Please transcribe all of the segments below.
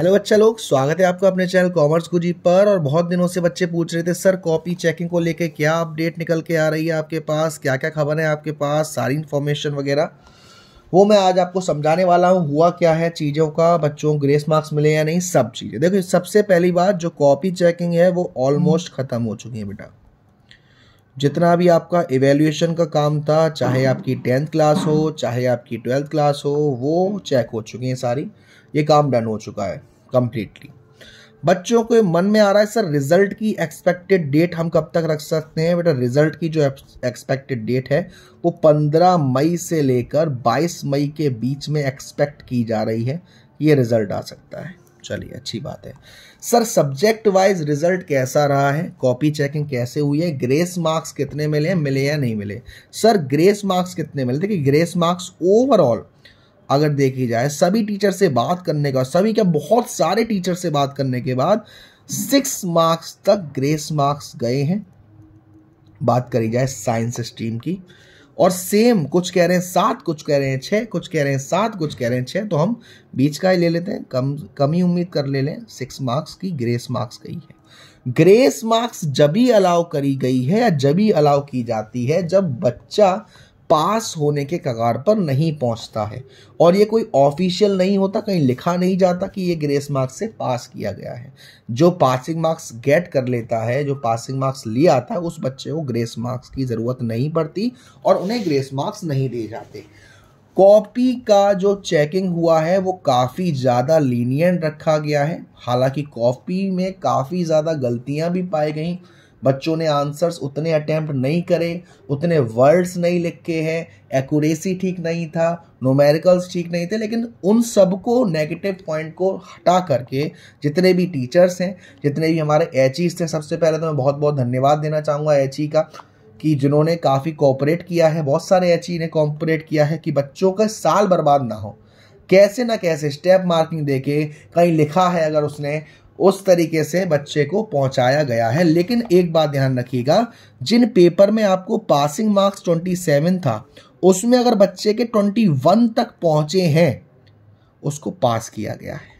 hello बच्चा लोग स्वागत है आपका अपने चैनल कॉमर्स गुजी पर और बहुत दिनों से बच्चे पूछ रहे थे सर कॉपी चेकिंग को लेके क्या अपडेट निकल के आ रही है आपके पास क्या क्या खबर है आपके पास सारी इन्फॉर्मेशन वगैरह वो मैं आज आपको समझाने वाला हूँ हुआ क्या है चीज़ों का बच्चों को ग्रेस मार्क्स मिले या नहीं सब चीज़ें देखो सबसे पहली बात जो कॉपी चेकिंग है वो ऑलमोस्ट ख़त्म हो चुकी है बेटा जितना भी आपका इवेल्यूएशन का काम था चाहे आपकी टेंथ क्लास हो चाहे आपकी ट्वेल्थ क्लास हो वो चेक हो चुकी हैं सारी ये काम डन हो चुका है कम्प्लीटली बच्चों के मन में आ रहा है सर रिजल्ट की एक्सपेक्टेड डेट हम कब तक रख सकते हैं बेटा रिजल्ट की जो एक्सपेक्टेड डेट है वो 15 मई से लेकर 22 मई के बीच में एक्सपेक्ट की जा रही है ये रिजल्ट आ सकता है चलिए अच्छी बात है सर सब्जेक्ट वाइज रिजल्ट कैसा रहा है कॉपी चेकिंग कैसे हुई है ग्रेस मार्क्स कितने मिले हैं मिले या नहीं मिले सर ग्रेस मार्क्स कितने मिले देखिए ग्रेस मार्क्स ओवरऑल अगर देखी जाए सभी टीचर से बात करने का सभी क्या बहुत सारे टीचर से बात करने के बाद सिक्स मार्क्स तक ग्रेस मार्क्स गए हैं बात करी जाए साइंस स्ट्रीम की और सेम कुछ कह रहे हैं सात कुछ कह रहे हैं छः कुछ कह रहे हैं सात कुछ कह रहे हैं छः तो हम बीच का ही ले लेते हैं कम कम ही उम्मीद कर ले लें सिक्स मार्क्स की ग्रेस मार्क्स कही है ग्रेस मार्क्स जब ही अलाउ करी गई है या जब ही अलाउ की जाती है जब बच्चा पास होने के कगार पर नहीं पहुंचता है और ये कोई ऑफिशियल नहीं होता कहीं लिखा नहीं जाता कि ये ग्रेस मार्क्स से पास किया गया है जो पासिंग मार्क्स गेट कर लेता है जो पासिंग मार्क्स ले आता है उस बच्चे को ग्रेस मार्क्स की ज़रूरत नहीं पड़ती और उन्हें ग्रेस मार्क्स नहीं दिए जाते कॉपी का जो चेकिंग हुआ है वो काफ़ी ज़्यादा लीनियन रखा गया है हालांकि कॉपी में काफ़ी ज़्यादा गलतियां भी पाई गई बच्चों ने आंसर्स उतने अटैम्प्ट नहीं करे उतने वर्ड्स नहीं लिखे हैं एक्यूरेसी ठीक नहीं था नोमेरिकल्स ठीक नहीं थे लेकिन उन सबको नेगेटिव पॉइंट को हटा करके जितने भी टीचर्स हैं जितने भी हमारे एच ईज थे सबसे पहले तो मैं बहुत बहुत धन्यवाद देना चाहूँगा एच ई का कि जिन्होंने काफ़ी कॉपरेट किया है बहुत सारे एच ई ने कॉपरेट किया है कि बच्चों का साल बर्बाद ना हो कैसे ना कैसे स्टेप मार्किंग देके कहीं लिखा है अगर उसने उस तरीके से बच्चे को पहुंचाया गया है लेकिन एक बात ध्यान रखिएगा जिन पेपर में आपको पासिंग मार्क्स 27 था उसमें अगर बच्चे के 21 तक पहुंचे हैं उसको पास किया गया है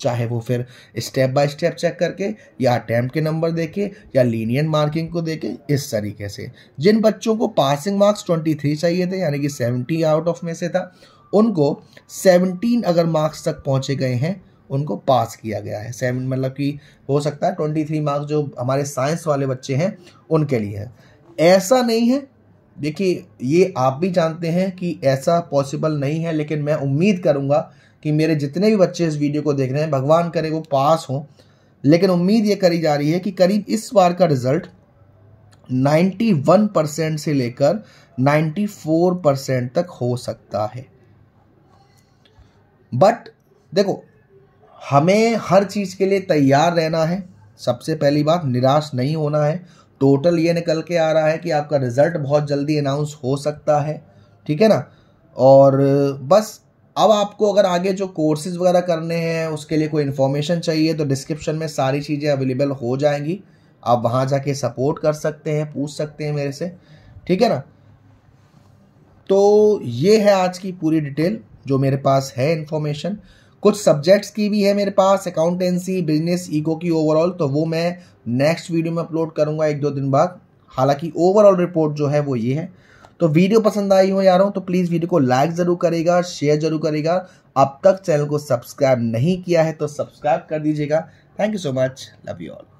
चाहे वो फिर स्टेप बाय स्टेप चेक करके या अटैम्प के नंबर देखे या लीनियन मार्किंग को देखे इस तरीके से जिन बच्चों को पासिंग मार्क्स 23 चाहिए थे यानी कि 70 आउट ऑफ में से था उनको 17 अगर मार्क्स तक पहुंचे गए हैं उनको पास किया गया है सेवन मतलब कि हो सकता है ट्वेंटी थ्री मार्क्स जो हमारे साइंस वाले बच्चे हैं उनके लिए है ऐसा नहीं है देखिए ये आप भी जानते हैं कि ऐसा पॉसिबल नहीं है लेकिन मैं उम्मीद करूँगा कि मेरे जितने भी बच्चे इस वीडियो को देख रहे हैं भगवान करे वो पास हों लेकिन उम्मीद ये करी जा रही है कि करीब इस बार का रिज़ल्ट 91 परसेंट से लेकर 94 परसेंट तक हो सकता है बट देखो हमें हर चीज़ के लिए तैयार रहना है सबसे पहली बात निराश नहीं होना है टोटल ये निकल के आ रहा है कि आपका रिजल्ट बहुत जल्दी अनाउंस हो सकता है ठीक है ना और बस अब आपको अगर आगे जो कोर्सेज वगैरह करने हैं उसके लिए कोई इन्फॉर्मेशन चाहिए तो डिस्क्रिप्शन में सारी चीज़ें अवेलेबल हो जाएंगी आप वहाँ जाके सपोर्ट कर सकते हैं पूछ सकते हैं मेरे से ठीक है ना तो ये है आज की पूरी डिटेल जो मेरे पास है इन्फॉर्मेशन कुछ सब्जेक्ट्स की भी है मेरे पास अकाउंटेंसी बिजनेस ईगो की ओवरऑल तो वो मैं नेक्स्ट वीडियो में अपलोड करूंगा एक दो दिन बाद हालांकि ओवरऑल रिपोर्ट जो है वो ये है तो वीडियो पसंद आई हो यारों तो प्लीज़ वीडियो को लाइक ज़रूर करेगा शेयर जरूर करेगा अब तक चैनल को सब्सक्राइब नहीं किया है तो सब्सक्राइब कर दीजिएगा thank you so much love you all